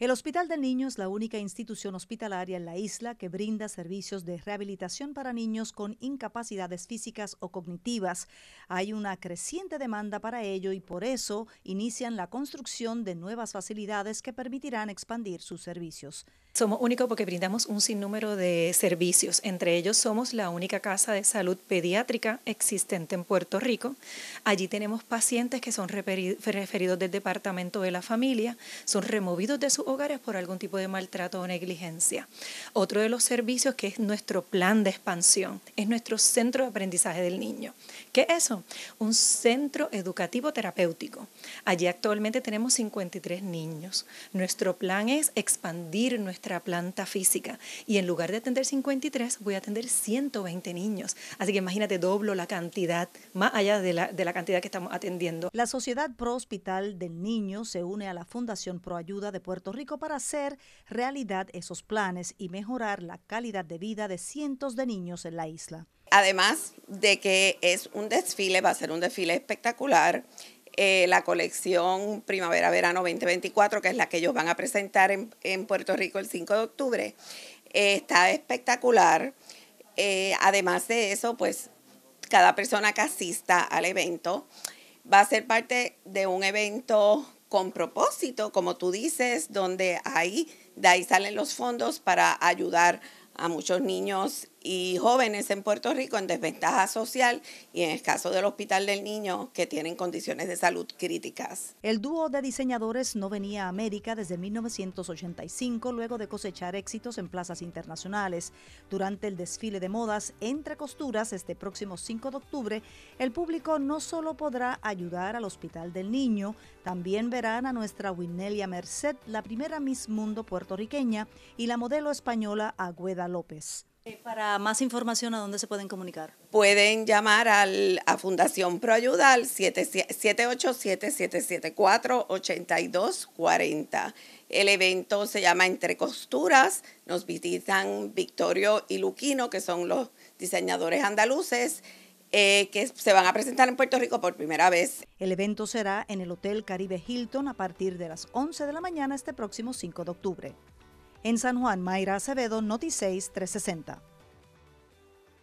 El Hospital del Niño es la única institución hospitalaria en la isla que brinda servicios de rehabilitación para niños con incapacidades físicas o cognitivas. Hay una creciente demanda para ello y por eso inician la construcción de nuevas facilidades que permitirán expandir sus servicios. Somos únicos porque brindamos un sinnúmero de servicios. Entre ellos somos la única casa de salud pediátrica existente en Puerto Rico. Allí tenemos pacientes que son referidos del Departamento de la Familia, son removidos de su hogares por algún tipo de maltrato o negligencia. Otro de los servicios que es nuestro plan de expansión, es nuestro centro de aprendizaje del niño. ¿Qué es eso? Un centro educativo terapéutico. Allí actualmente tenemos 53 niños. Nuestro plan es expandir nuestra planta física y en lugar de atender 53 voy a atender 120 niños. Así que imagínate, doblo la cantidad, más allá de la, de la cantidad que estamos atendiendo. La Sociedad Pro Hospital del Niño se une a la Fundación Pro Ayuda de Puerto Rico para hacer realidad esos planes y mejorar la calidad de vida de cientos de niños en la isla. Además de que es un desfile, va a ser un desfile espectacular. Eh, la colección Primavera-Verano 2024, que es la que ellos van a presentar en, Puerto Rico el 5 de octubre, eh, está espectacular. Eh, además de eso, pues cada persona que asista al evento va a ser parte de un evento con propósito, como tú dices, donde ahí de ahí salen los fondos para ayudar a muchos niños y jóvenes en Puerto Rico en desventaja social y en el caso del Hospital del Niño que tienen condiciones de salud críticas. El dúo de diseñadores no venía a América desde 1985 luego de cosechar éxitos en plazas internacionales. Durante el desfile de modas entre costuras este próximo 5 de octubre, el público no solo podrá ayudar al Hospital del Niño, también verán a nuestra Winelia Merced, la primera Miss Mundo puertorriqueña, y la modelo española Agueda López. Eh, para más información, ¿a dónde se pueden comunicar? Pueden llamar al, a Fundación Proayuda al 787-774-8240. El evento se llama Entre Costuras. Nos visitan Victorio y Luquino, que son los diseñadores andaluces. Eh, que se van a presentar en Puerto Rico por primera vez. El evento será en el Hotel Caribe Hilton a partir de las 11 de la mañana este próximo 5 de octubre. En San Juan, Mayra Acevedo, Noticeis 360.